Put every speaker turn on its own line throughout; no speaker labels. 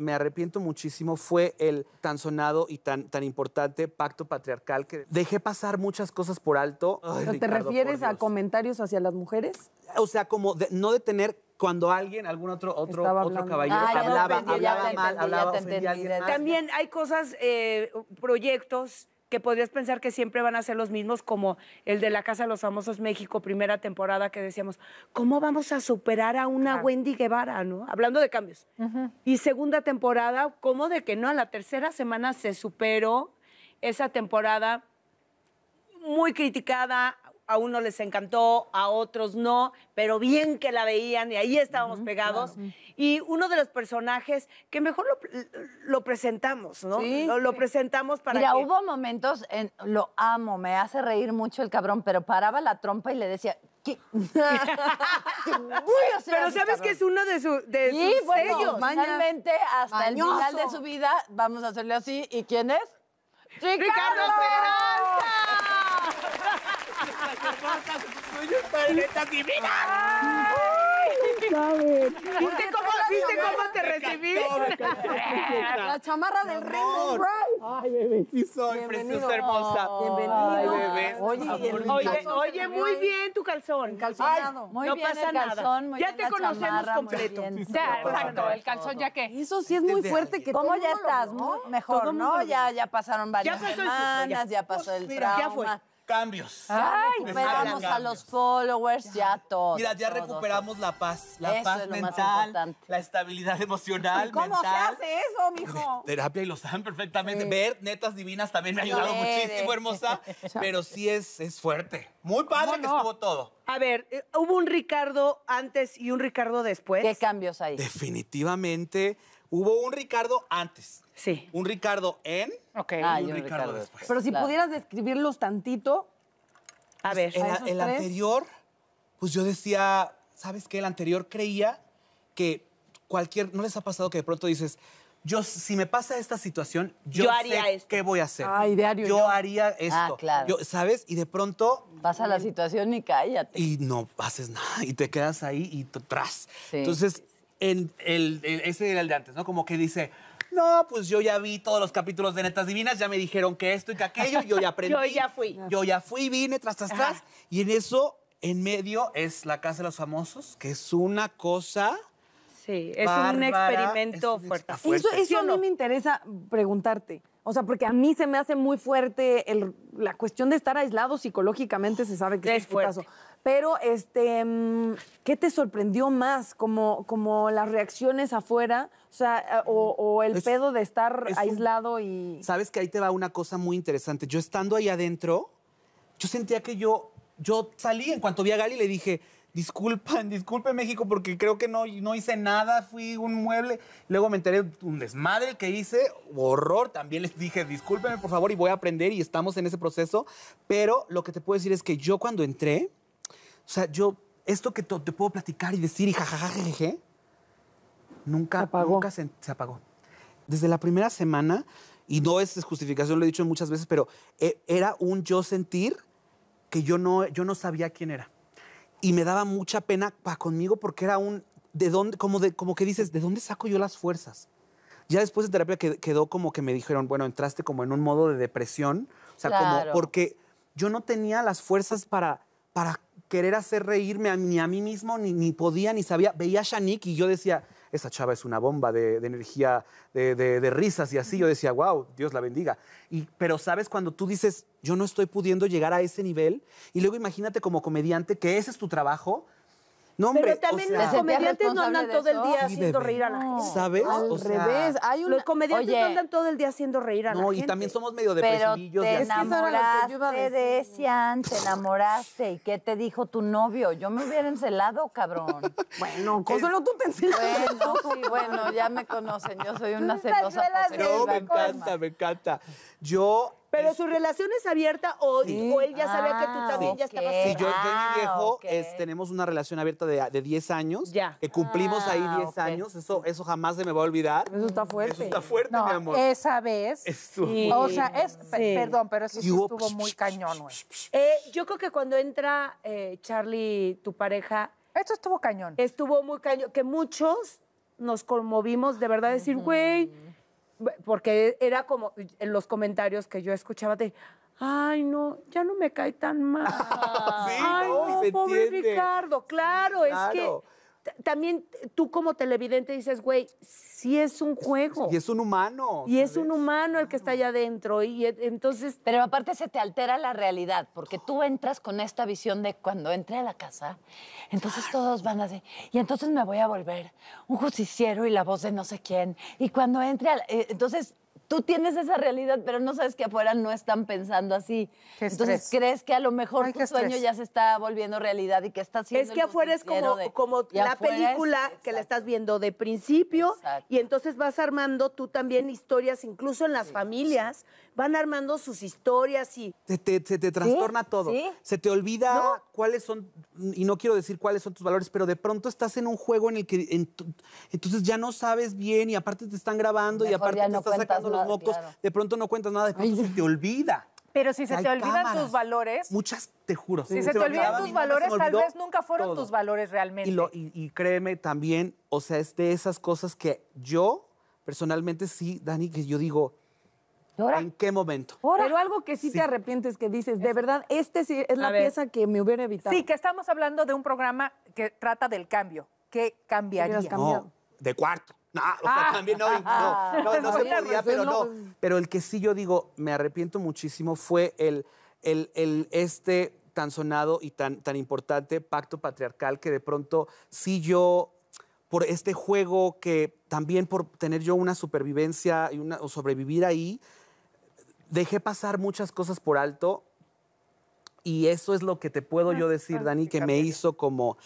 me arrepiento muchísimo fue el tan sonado y tan, tan importante pacto patriarcal que dejé pasar muchas cosas por alto. ¿Te refieres
a comentarios hacia las mujeres?
O sea, como no detener cuando alguien, algún otro, otro, caballero ah, hablaba, hablaba mal, hablaba
También hay cosas, eh, proyectos que podrías pensar que siempre van a ser los mismos, como el de la Casa de los Famosos México, primera temporada, que decíamos, ¿cómo vamos a superar a una Wendy Guevara, no? Hablando de cambios. Y segunda temporada, ¿cómo de que no? A la tercera semana se superó esa temporada muy criticada, a uno les encantó, a otros no, pero bien que la veían y ahí estábamos pegados. Y uno de los personajes que mejor lo, presentamos, ¿no? lo, presentamos para Mira, hubo
momentos, en, lo amo, me hace reír mucho el cabrón, pero paraba la trompa y le decía, ¿Qué? Pero sabes que es uno de, su, sus bueno, sellos. Finalmente, hasta el final de su vida, vamos a hacerle así. ¿Y quién es? ¡Ricardo, Ricardo
¡Ay! Soy un divina. ¿Viste cómo, ¿viste cómo te recibí? La chamarra del rey Ay, bebé.
Sí soy, preciosa hermosa. Bienvenido. bebé. Oye, oye, oye, muy
bien tu calzón. Calzonado. Muy no bien pasa el calzón, nada. ya te conocemos completo.
exacto. El calzón ya qué. Eso sí es muy fuerte que ¿Cómo ya estás? Mejor, ¿no? Ya, ya pasaron varias semanas, ya pasó el trauma. Pues ya fue
cambios. Ay, recuperamos a
los followers, ya todos. Mira, ya recuperamos
la paz, la paz mental, la estabilidad emocional. ¿Cómo se hace
eso, mijo?
Terapia y lo saben perfectamente. Ver netas divinas también me ha ayudado muchísimo, hermosa. pero sí es, es fuerte. Muy padre que estuvo todo. A ver, eh, hubo un
Ricardo
antes y un Ricardo después. ¿Qué cambios hay? Definitivamente Hubo un Ricardo antes. Sí. Un Ricardo en. Ok. Ah, un, Ricardo, después.
Pero si pudieras
describirlos tantito.
A pues, ver. el, anterior, pues yo decía, ¿sabes qué? El anterior creía que cualquier. ¿No les ha pasado que de pronto dices, yo si me pasa esta situación, yo, haría sé esto. qué voy a hacer. Ay, diario, yo, haría ah, esto. claro. ¿Sabes? Y de pronto...
Pasa la mm. situación y cállate.
Y no haces nada y te quedas ahí y tras. Entonces, el, ese era el de antes, ¿no? Como que dice, no, pues yo ya vi todos los capítulos de Netas Divinas, ya me dijeron que esto y que aquello, yo ya aprendí. yo ya fui. Yo ya fui, vine, tras, tras, tras. Y en eso, en medio, es la Casa de los Famosos, que es una cosa... Sí, es un experimento fuerte. Eso, a mí
no? me interesa preguntarte. O sea, porque a mí se me hace muy fuerte el, la cuestión de estar aislado psicológicamente, se sabe que es, es caso. Pero, este, mm, ¿qué te sorprendió más? ¿Como, como las reacciones afuera?
O eh, el pedo de estar aislado y. Sabes que ahí te va una cosa muy interesante. Yo estando ahí adentro, yo sentía que yo. Yo salí en cuanto vi a Gali le dije. disculpen, disculpen, México, porque creo que no, no hice nada, fui un mueble. Luego me enteré de un desmadre que hice, horror. También les dije, discúlpenme por favor, y voy a aprender, y estamos en ese proceso. Pero lo que te puedo decir es que yo cuando entré, o sea, yo, esto que te, puedo platicar y decir y jajajajeje, nunca, nunca se, apagó. Desde la primera semana, y no es justificación, lo he dicho muchas veces, pero e, era un yo sentir que yo no, yo no sabía quién era. Y me daba mucha pena para conmigo porque era un, de dónde, como, de, como que dices, ¿de dónde saco yo las fuerzas? Ya después de terapia quedó como que me dijeron, bueno, entraste como en un modo de depresión, o sea, como porque yo no tenía las fuerzas para, para querer hacer reírme a, ni a mí mismo, ni, podía, ni sabía. Veía a Shanique y yo decía, esa chava es una bomba de, energía, de, risas y así. Yo decía, wow, Dios la bendiga. Y, pero sabes, cuando tú dices, yo no estoy pudiendo llegar a ese nivel, y luego imagínate como comediante que ese es tu trabajo, pero también los comediantes no andan todo el día haciendo reír a la gente. ¿Sabes? Al o revés. Los comediantes no andan
todo el día haciendo reír a la gente. No, y también somos medio de Pero te enamoraste de Sian, te enamoraste. ¿Y qué te dijo tu novio? Yo me hubiera encelado, cabrón.
bueno, cosa
no tú te encelas. Bueno, sí, bueno, ya me conocen. Yo soy una celosa. No, me encanta,
me encanta. Yo
pero su relación es
abierta o, él ya sabía que tú ah, también ya estabas. Sí, yo, yo ah, viejo
tenemos una relación abierta de, de 10 años. Ya. Que cumplimos ahí 10 ah, años. Eso, eso jamás se me va a olvidar. Eso está fuerte. Eso está fuerte, mi amor.
Esa vez. O sea, es, perdón, pero eso sí estuvo muy
cañón, güey. Eh, yo creo que cuando entra eh, Charlie, tu pareja. Esto estuvo cañón. Estuvo muy cañón. Que muchos nos conmovimos de verdad decir, güey porque era como en los comentarios que yo escuchaba de, ay, no, ya no me cae tan mal.
ay, no, pobre Ricardo,
claro, es que también tú como televidente dices, güey, sí es un juego.
Y es un humano. Y es un humano el que está allá adentro. Y e, entonces... Pero aparte se te altera la realidad, porque tú entras con esta visión de cuando entre a la casa, entonces todos van a decir, y entonces me voy a volver un justiciero y la voz de no sé quién. Y cuando entre, a la... Eh, entonces tú tienes esa realidad, pero no sabes que afuera no están pensando así. Entonces crees que a lo mejor tu sueño ya se está volviendo realidad y que estás siendo Es que afuera es como, la película
que la estás viendo de principio y entonces vas armando tú también historias, incluso en las familias, van armando sus historias y...
Se te, se trastorna todo. Se te olvida cuáles son, y no quiero decir cuáles son tus valores, pero de pronto estás en un juego en el que entonces ya no sabes bien y aparte te están grabando y aparte te estás sacando los de pronto no cuentas nada, de pronto se te olvida. Pero si se te olvidan tus valores. Muchas, te juro. Si se, te olvidan tus valores, tal vez nunca fueron tus
valores realmente.
Y, créeme también, o sea, es de esas cosas que yo, personalmente, sí, Dani, que yo digo. ¿En qué momento?
Pero algo que sí, te arrepientes, que dices, de verdad, este sí es la pieza que me hubiera evitado. Sí, que estamos hablando de un programa que trata del cambio. ¿Qué cambiaría?
de cuarto. No, ah. también no, no, se podía, pero no. Pero el que sí yo digo, me arrepiento muchísimo fue el, el, este tan sonado y tan, tan importante pacto patriarcal que de pronto sí yo por este juego que también por tener yo una supervivencia y una, o sobrevivir ahí, dejé pasar muchas cosas por alto y eso es lo que te puedo ah, yo decir, Dani, que me hizo como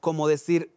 como decir...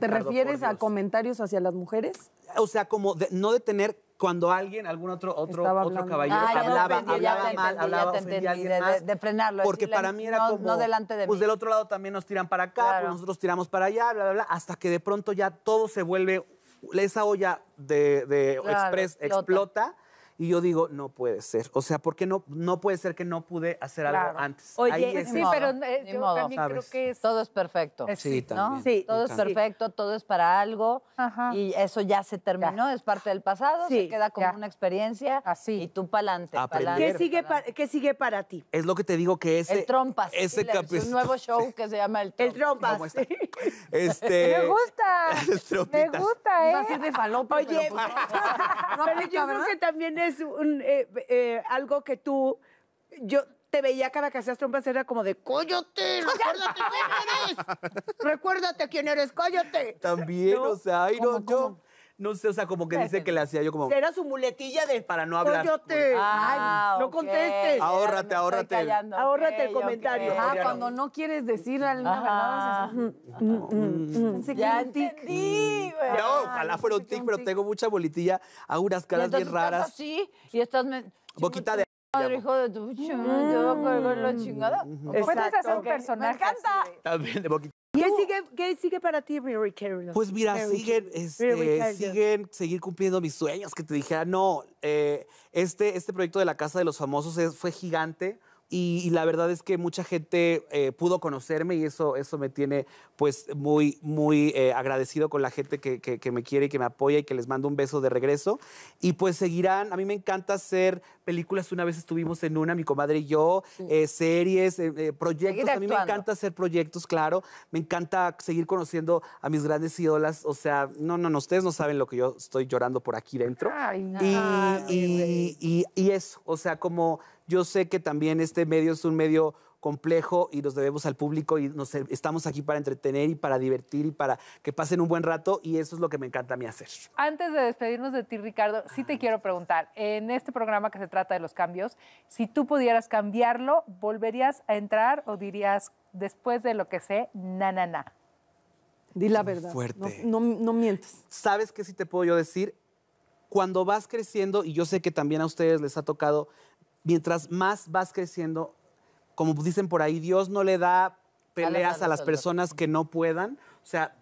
¿Te refieres
a comentarios hacia las mujeres?
O sea, como de, no detener cuando alguien, algún otro otro, caballero ah, hablaba, hablaba mal, hablaba de, frenarlo. Porque para mí era no, como, no delante de pues del otro lado también nos tiran para acá, pues, nosotros tiramos para allá, bla, bla, bla, hasta que de pronto ya todo se vuelve, esa olla de, de express explota y yo digo, no puede ser. O sea, ¿por qué no, no puede ser que no pude hacer algo antes? Oye, sí, pero eh, yo también creo que
es... todo es perfecto. sí, también, todo es perfecto, todo es para algo Ajá. y eso ya se terminó, es parte del pasado, se queda como una experiencia Así. y tú para adelante. ¿Qué, sigue ¿Qué sigue para ti?
Es lo que te digo que ese... El Trompas. Ese Un nuevo
show que se llama El Trompas. El Trompas.
Este... Me
gusta. Me gusta, ¿eh? Va a ser de falopa. Oye, pues,
pero yo creo que también es es un, eh, eh, algo que tú, yo te veía cada que hacías trompas, era como de, ¡Cóllate! ¡Recuérdate quién eres! ¡Recuérdate quién eres! ¡Cóllate!
También, o sea, ay, no, yo... No sé, o sea, como que dice que le hacía yo como. Era su muletilla de. Para no hablar. Cóllate.
Ah, ay, no contestes. Ahórrate,
ahórrate. ahórrate el comentario. Ah, cuando
no quieres decir alguna No,
no, no,
ya mm. entendí
ojalá fuera pero tengo mucha bolitilla, hago unas caras bien raras.
Sí, y estás... Boquita de... Madre, hijo de tu la chingada. Puedes hacer un personaje. Me encanta.
También de boquita.
¿Qué sigue,
¿Qué sigue, para ti, Mary Carol? Pues mira, siguen, este,
siguen seguir cumpliendo mis sueños, que te dijera, no, eh, este, este proyecto de la Casa de los Famosos fue gigante, y, la verdad es que mucha gente eh, pudo conocerme y eso, eso me tiene pues muy, muy eh, agradecido con la gente que, que, me quiere y que me apoya y que les mando un beso de regreso. Y pues seguirán, a mí me encanta hacer películas, una vez estuvimos en una, mi comadre y yo, eh, series, proyectos, a mí me encanta hacer proyectos, claro, me encanta seguir conociendo a mis grandes ídolas, o sea, no, no, no, ustedes no saben lo que yo estoy llorando por aquí dentro. Ay, y, y, y, y eso, o sea, como yo sé que también este medio es un medio complejo y nos debemos al público y nos, e, estamos aquí para entretener y para divertir y para que pasen un buen rato y eso es lo que me encanta a mí hacer.
Antes de despedirnos de ti, Ricardo, sí te quiero preguntar, en este programa que se trata de los cambios, si tú pudieras cambiarlo, ¿volverías a entrar o dirías, después de lo que sé, na, na,
Di la verdad. Fuerte. No, no mientes. ¿Sabes qué sí te puedo yo decir? Cuando vas creciendo, y yo sé que también a ustedes les ha tocado mientras más vas creciendo, como dicen por ahí, Dios no le da peleas a las personas que no puedan. O sea,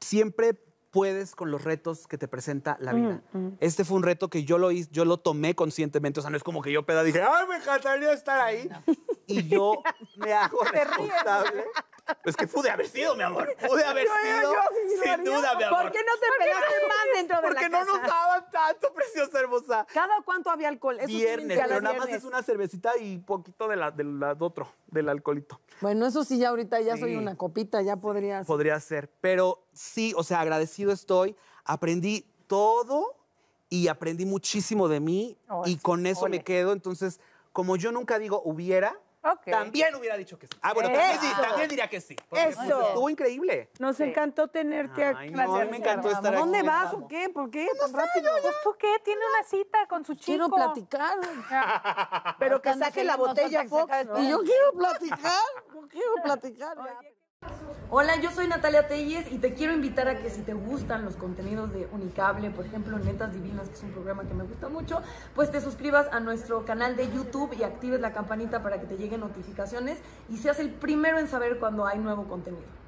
siempre puedes con los retos que te presenta la mm, vida. Mm. Este fue un reto que yo lo hice, yo lo tomé conscientemente, o sea, no es como que yo peda dije, "Ay, me encantaría estar ahí." Y yo me hago responsable es que pude haber sido, mi amor. Pude haber sido. sin, duda, mi amor. ¿Por qué no
te pegaste más dentro de la casa? Porque no nos
daban
tanto, preciosa hermosa. ¿Cada cuánto había alcohol? Eso viernes, sí pero nada más es una
cervecita y poquito de la, del otro, del alcoholito.
Bueno, eso sí, ya ahorita ya soy una copita, ya podría ser.
Podría ser. Pero sí, o sea, agradecido estoy. Aprendí todo y aprendí muchísimo de mí y con eso me quedo. Entonces, como yo nunca digo hubiera, también hubiera dicho que sí. Ah, bueno, también, sí, también diría que sí. Pues, Eso. estuvo increíble.
Nos encantó tenerte Ay, aquí. No, me encantó estar aquí. ¿Dónde vas
o qué? ¿Por qué pues tan rápido?
¿Tú qué? Tiene una cita con su chico. Quiero platicar. Pero que saque la botella, Fox. Y yo quiero platicar.
Yo quiero platicar. Hola, yo
soy Natalia Telles y te quiero invitar a que si te gustan los contenidos de Unicable, por ejemplo Netas Divinas, que es un programa que me gusta mucho, pues te suscribas a nuestro canal de YouTube y actives la campanita para que te lleguen notificaciones y seas el primero en saber cuando hay nuevo contenido.